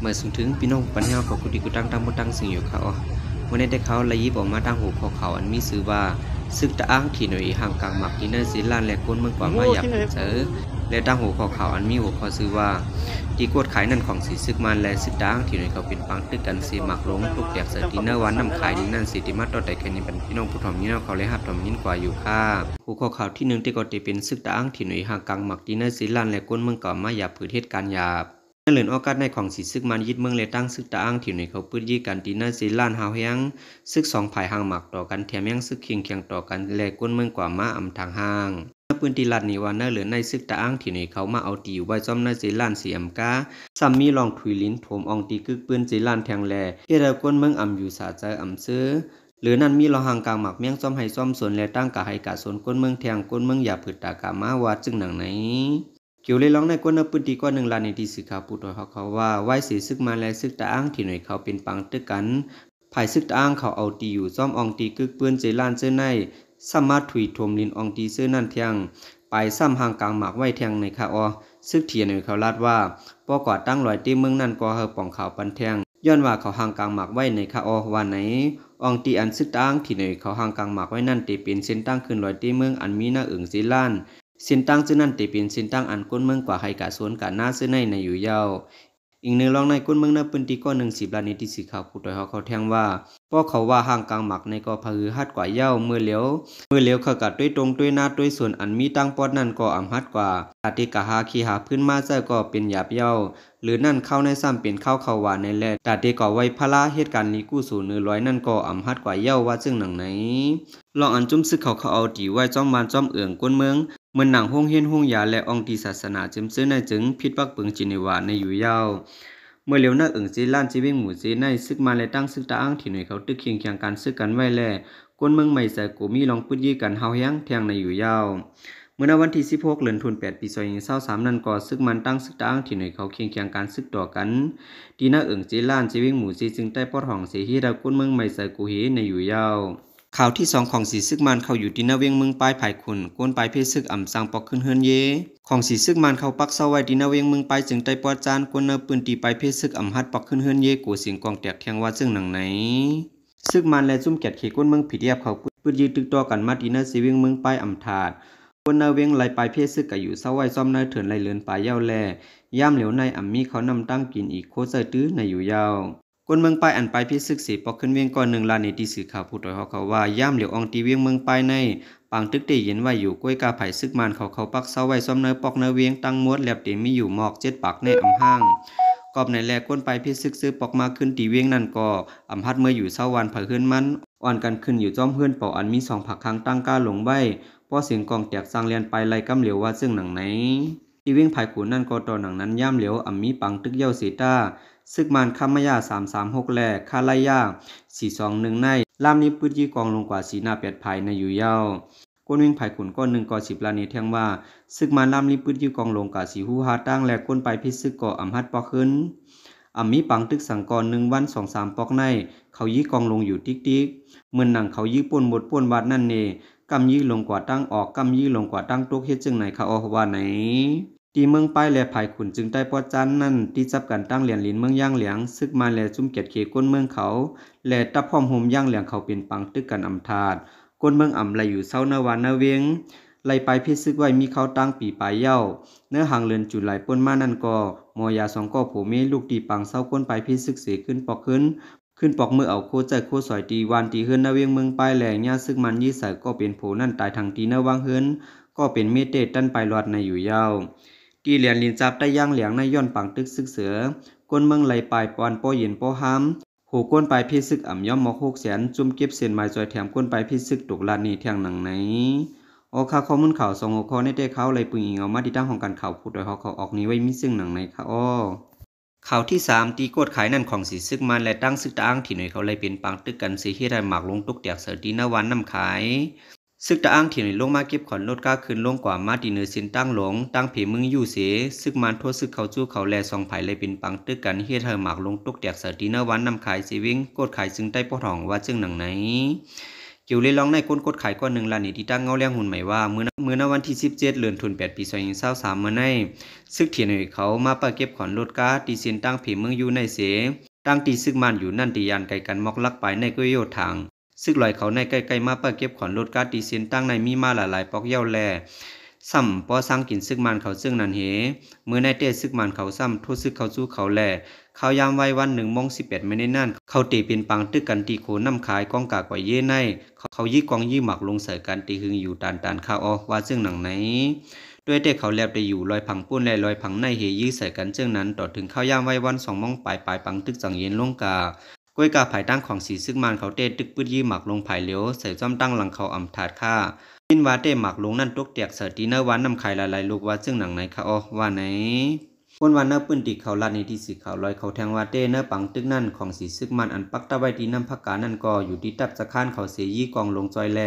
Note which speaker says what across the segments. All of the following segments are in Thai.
Speaker 1: เมื่อสูงถึงพี่น้องปันเฮาของกุฏิกุตั้งตั้งบุตั้งสิ่งอยู่เขาเมื่อได้เขาลยยิบออกมาตั้งหูของเขาอันมีซื้อว่าซึกตะอ้างที่หน่วยห่างกลางหมักดินเนินศีลานและก้นเมืองกว่ามาหยากเสือและตั้งหูของเขาอันมีหูข้อซื้อว่าตีกวดขายนั่นของสีซึกมันและซึกดางที่หน่วยเขาเป็นปังตึกกันสีหมักล้มทุกแตกเสือดินเนอร์วันนำขายดินนั่นสีติมาต่อแต่แค่นี้เป็นพี่น้องผู้ถ่อมนี่นเขาเลยหับถ่อมยิ่งกว่าอยู่ค่าหูข้อขาที่หนึ่งที่กอตีเป็นซึกดังที่หน่วยห่างกลางหมักที่เนินศิลานและก้นเมืองกว่ามาอยากผืนเหตการหยาบเหลือนโอกาสในของส์ซึกมันยึดเมืองเลตั้งซึกตาอ้างถิ่นในเขาพื้นยี่กันตีน่าซีล้านหาวแห้งซึกสองภายห่างหมักต่อกันแถมยังซึกเคียงเคียงต่อกันแลกก้นเมืองกว่ามาอำทางห้างพื้นที่ลัดนิวาน่าเหลือในซึกตาอ้างถิ่นในเขามาเอาตีอยูไว้ซ่อมในเซลานเสียมกาซัมมีลองถุยลิ้นโถมอองตีกึกปืนเซลานแทงแลเฮดก้นเมืองอำอยู่สาใจอำซื้อหรือนั่นมีเราห่างกลางหมักเมี่ยงซ่อมให้ซ่อมสนและตั้งกะให้กะสนก้นเมืองแทงก้นเมืองอย่าผืดตากามาวาจึงหนังไหนเกี่ยวเลยลองในก้นนับพื้นตีก้อนหนึ่งลานในที่สื่อข่าวพูดอยเขาเขาว่าไหวเสียซึกมาแล้วซึกตาอ้าง ที่หน่วยเขาเป็นปังตึกกันภายซึกตาอ้างเขาเอาตีอยู่ซ่อมอองตีกึกปือนเจล้านเื้อใน สามารถถุยทมลินอองตีเสื้อนั่นเทียงไปซ้ำห่างกลางหมากไหว้แทงในคาออซึกเถียนในเขาลาดว่าปอกว่อตั้งลอยตีเมืองนั่นก่อเฮอป่องข่าวปันแทงย้อนว่าเขาห่างกลางหมากไหวในคาออวันไหนอองตีอันซึกตาอ้างที่หน่ยเขาห่างกลางหมากไหวนั่นตีเป็นเส้นตั้งขึ้นลอยตีเมืองอันมีหน้าอึ่งเจล้านสินตั้งซื้อนั่นติเป็นสินตั้งอันก้นเมืองกว่าใครกะสวนกะหน้าซื้อในในอยู่เย้าอีกหนึ่งรองในก้นเมืองนับปืนตีก้อนหนึ่งสิบลานิติสีขาวผู้ต่อยเขาเขาแทงว่าพราะเขาว่าห่างกลางหมักในก็พะือฮัดกว่าเย้าเมื่อเลี้ยวเมื่อเลี้ยวเขากัดด้วยตรงด้วยหน้าด้วยส่วนอันมีตั้งปอดนั่นก็อ่ำฮัดกว่าอาติกะหาขีหาพื้นมาใจก็เป็นหยาบเย้าหรือนั่นเข้าในซ้ำเป็นเข้าเขาว่าในแลดาติก่อไว้พละเหตุการณ์นี้กู้สู่เนื้อร้อยนั่นก็อ่ำฮัดกว่าเย้าว่าซึ่งหนังไหนลองอันจุ้มซึกเขาเขาเอาตีไว้จ้อมมานจ้อมเอื่องก้นเมืองเมื่อหนังห้องเฮียนห้องยาและองค์ตีศาสนาจิมซื้อในจึงพิษปักปึงจินีวาในอยู่เย้าเมื่อเลี้ยวนักออิงซีล้านจีวิงหมู่ซีในซึกมาและตั้งซึกตาอ้างที่หน่วยเขาตึกเคียงเคียงการซึกกันไว้แลก้นเมืองใหม่ใส่กูมีลองพุดยี่กันเฮาแยังแทงในอยู่ยาว เมื่อวันที่16เดือนธันวาคมปีซ2023นั้นก่อซึกมันตั้งซึกตั้งที่หน่วยเขาเคียงเคียงการซึกต่อกันที่หน้าออิงเจล้านจีวิ่งหมู่ซีจึงได้ปอดห้องเสียฮีดากุ้นเมืองใหม่ใส่กูเีในอยู่ยาวข่าวที่สองของสีซึกมันเข้าอยู่ที่นาเวียงเมืองปลายไผ่คุณกวนปลายเพศซึกอ่ำสังปอกขึ้นเฮือนเย ของสีซึกมันเข้าปักเสาไว้ที่นาเวียงเมืองปลายจึงไจ้ปอจานกวนเนปืนตีปลายเพศซึกอ่ำฮัดปอกขึ้นเฮือนเยกูสิงกองแตกแทงว่าซึ่งหนังไหน ซึกมันและซุ่มแกดเขก้นเมืองผดเดียบเขาปืนยืดตึกต่อกันมาที่นาสีเวียงเมืองปลายอ่ำถาดกวนเนาเวียงไหลปลายเพศซึกก็อยู่เสาไว้ซ่อมเนาเถื่อนไหลเลือนปลายเย้าแลย่ามเหลวในอ่ำมีเขานำตั้งกินอีกโคเซตื้อในอยู่ยาวกวนเมืองไปอันไปพิศึกสีปอกขึ้นเวียงก่อนหนึ่งลานในตีสื่อข่าวผู้ต่อยเขาเขาว่าย่ามเหลียวอองตีเวียงเมืองไปในปางตึกตีเย็นไว้อยู่กล้วยกาไผ่ซึกมันเขาเขาปักเสาไว้ซ้อมเนยปอกเนยเวียงตั้งมวดแหลบเตียมีอยู่หมอกเจ็ดปากในอำห้างกอบในแลก้นไปพิสึกซื้อปอกมาขึ้นตีเวียงนั่นก่ออำพัดเมื่ออยู่เสาวันเผยเฮือนมันอ่อนกันขึ้นอยู่จ้อมเพื่อนเป่าอันมีสองผักค้างตั้งก้าหลงใบพ่อเสียงกองแตกสร้างเรียนไปไล่กำเหลียวว่าซึ่งหนังไหนอีวิ่งภายขูนนั่นก็ต่อหนังนั้นย่ำเหลียวอัมมีปังตึกเย่าสีต้าซึกมันข้ามยาสามสามหกแลค่าไล่ยาสี่สองหนึ่งในล่ามนี้พื้นยี่กองลงกว่าสีหน้าแปดภายในอยู่เย่าก้นวิ่งไผ่ขุนก้อนหนึ่งก่อสิบลานีเทียงว่าซึกมาล่ามนี้พื้นยี่กองลงกว่าสีหูฮาตั้ง แลก้นไปพิซึกก่ออัมฮัดปอขึ้นอัมมีปังตึกสังกรหนึ่งวันสองสามปอกใน เขายี่กองลงอยู่ติ๊กติ๊กเมื่อนหนังเขายี่ป่นบดป่นวาดนั่นเนกำยี่ลงกว่าตั้งออกกำยี่ลงกว่าตั้งตุกเฮ็ดจึงไหนเขาออกว่าไหนตีเมืองป้ายและภายขุนจึงได้ปอจันนั่นที่จับกันตั้งเหรียญลินเมืองย่างเหลียงซึกมาและจุ่มเกียดเขก้นเมืองเขา และตะพ้อมโฮมย่างเหลียงเขาเป็นปังตึกกันอำทาดก้นเมืองอ่ำไหลอยู่เศร้านวานนาเวงไหลไปพิซึกไว้มีเขาตั้งปีปลายเย้า เนื้อหางเลือนจุดไหลป้นมานั่นก่อมอยาสองก่อผูเมลูกตีปังเศร้าก้นไปพิซึกเสขึ้นปอกขึ้นขึ้นปอกมือเอาโคใจโคสอยตีวันตีเฮือนนาเวียงเมืองป้ายแหลงย่าซึ่งมันยี่ใส่ก็เป็นผูนั่นตายทางตีนาวังเฮือนก็เป็นเมเตตันไปลอดในอยู่ยาวกี่เหรียญลินจับได้ย่างเหลียงในย่อนปังตึกซึกเสือก้นเมืองไหลปลายปอนปโอเย็นปโปห้ำหูก้นปลายพิ่ซึกอ่ำย่อมมอกหกแสนจุ่มเก็บเศษไม้จอยแถมก้นปลายพิ่ซึกตกลานีเทียงหนังไหนโอคาข้อมูลข่าวสองโอคอในเต้เขาเลยปุ่งอิงเอามาติดตั้งของการข่าวผูดโดยหอเขาออกนี้ไว้มิซึ่งหนังไหนค่ะอ้อข่าวที่3ตีโกดขายนั่นของสีซึกมันและตั้งซึกตั้งที่หน่วยเขาเลยเป็นปังตึกกันสีที่ได้หมากลงตุกเตียกเสรีนวันนำขายซึกตะอ้างถิ่นลงมาเก็บขอนลดก้าขึ้นลงกว่ามาดีเนอร์สินตั้งหลงตั้งผีมึงอยู่เสซึกมันโทษซึกเขาจู้เขาแลสองไผ่เลยเป็นปังตึกกันเฮียเธอหมากลงตุกแตกเสตีเนวันนำขายสีวิ่งกดขายซึ่งใต้ปอดหองว่าจึงหนังไหนเกี่ยวเลยลองในก้นกดขายก้อนหนึ่งลานี่ที่ตั้งเงาเลี้ยงหุ่นใหม่ว่าเมื่อเมื่อวันที่สิบเจ็ดเือนธันวาคมปีบสามเมื่อในซึกเถียนเขามาปะเก็บขอนลดก้าตีเซียนตั้งผีเมืองอยู่ในเสตั้งตีซึกมันอยู่นั่นตียันไกลกันมอกลักไปในกุยโยทางซึกลอยเขาในใกล้ๆมาเปิดเก็บขอนรถกาดีเซนตั้งในมีมาหลายๆปอกเย่าแลซ้ำปอสร้างกินซึกมันเขาซึ่งนันเหเมื่อในเตซึกมันเขาซ้ำทุซึกเขาซู้เขาแหล่เขายามไว้วันหนึ่งมองสิบเอ็ดไม่ได้นั่น เขาตีเป็นปังตึกกันตีโคน้ำขายกองกากว่าเย่ใน เขายี่กองยี่หมักลงใส่กัน ตีหึงอยู่ตานตานข้าออกว่าซึ่งหนังไหนด้วยเตะเขาแลบได้อยู่ลอยผังปุ้นและลอยผังในเหยื่อใส่กันเจ้งนั้นต่อถึงข้าวยามไว้วันสองมองปลายปลายปังตึกสังเย็นลงกากุ้ยกาภายตั้งของสีซึกมันเขาเตตึกปืดยี่หมักลงภายเหลียวใส่จ้อมตั้งหลังเขาอ่ำถาดค่ากินวาเตหมักลงนั่นตกเตียกเสตีเนอวันนำไข่ละลายลูกว่าซึ่งหนังไหนคะอ๋อว่าไหนคนวันเนอปืนติเขาลัดในที่สีเขาลอยเขาแทงวาเต้เนอปังตึกนั่นของสีซึกมันอันปักตะไว้ีน้ำพักกานั่นก็อยู่ที่ตับสะข้านเขาเสียยี่กองลงจอยแล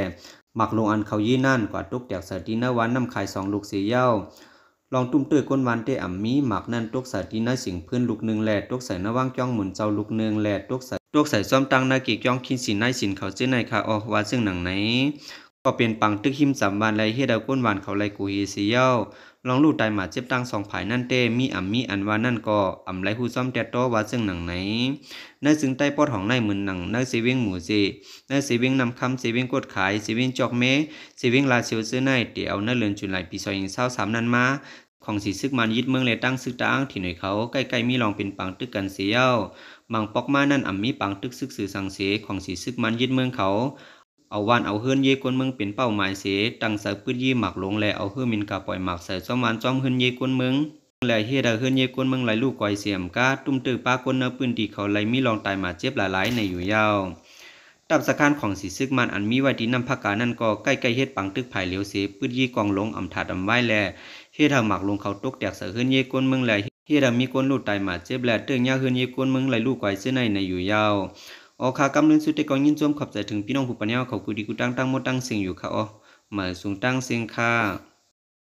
Speaker 1: หมักลงอันเขายี่นั่นกว่าตกเตียกเสตีเนอวันนำไข่สองลูกเสียเย้าลองตุ้มตื้อก้นวันเตอ่ำมีหมักนั่นตกใส่ีน้อยสิงเพื่อนลูกหนึ่งแหลดตกใส่นว่างจ้องหมุนเจ้าลูกหนึ่งแหลดตกใส่ลูกใส่ซ้อมตังนาเกียกย่องคินสินนายสินเขาซื้อในคาออว่าซึ่งหนังไหน ก็เป็นปังตึกหิมสามบานไรเฮดาก้นหวานเขาไรกูเฮซีเย้ลองลู่ตายหมาเจ็บตังสองผายนั่นเต้มีอ่ำมีอันว่านั่นก็อ่ำไรหูซ้อมแต่โตว่าซึ่งหนังไหนนั่นซึ่งใต้ปอดของในเหมือนหนังนั่นซีวิ่งหมูซีนั่นซีวิ่งนำคำซีวิ่งกดขายซีวิ่งจอกเมซีวิ่งลาเชียวซื้อในเดี๋ยวนั่นเลือนจุนไหลปีซอยิงเศร้าสามนั่นมาของสีซึกมันยึดเมืองเลยตั้งซึกตั้งที่หน่วยเขาใกล้ๆมีลองเป็นปังตึกกันเสียวบางปอกมานั่นอ่ำมีปังตึกซึกสื่อสังเสของสีซึกมันยึดเมืองเขา เอาวานเอาเฮือนเย่กวนเมืองเป็นเป้าหมายเสตั้งใส่ปื้นยี่หมักลงแลเอาเฮือมินกาปล่อยหมักใส่ซ้อมมันซ้อมเฮือนเย่กวนเมืองแหลเฮดาเฮือนเยกวนเมืองไหลลูกก่อยเสียมก้าตุ้มตือป้ากวนเนื้อปืนดีเขาไหลมีลองตายมาเจ็บหลายๆในอยู่ยาวตับสกคานของสีซึกมันอันมีไว้ดีนำผักกานั่นก็ใกล้ๆเฮ็ดปังตึกไผ่เหลียวเสพื้นยี่กองลงอ่ำถาดอ่ำไว้แลฮี่ทางหมักลงเขาตกแตกเสือขึ้นเยกวนเมืองไหลเีดทางมีกวนลูดตายหมาเจ็บแหลตึงยาขึ้นเยกวนเมืองไหลลูกไกวเสื้อในในอยู่ยาวออคากำลังสุดแต่กองยินจมขับใจถึงพี่น้องผู้ปัญญาเขากูดีกูตั้งตั้งมดตั้งเสิ่งอยู่ค่ะอ๋อหมายสูงตั้งเสียงค่ะ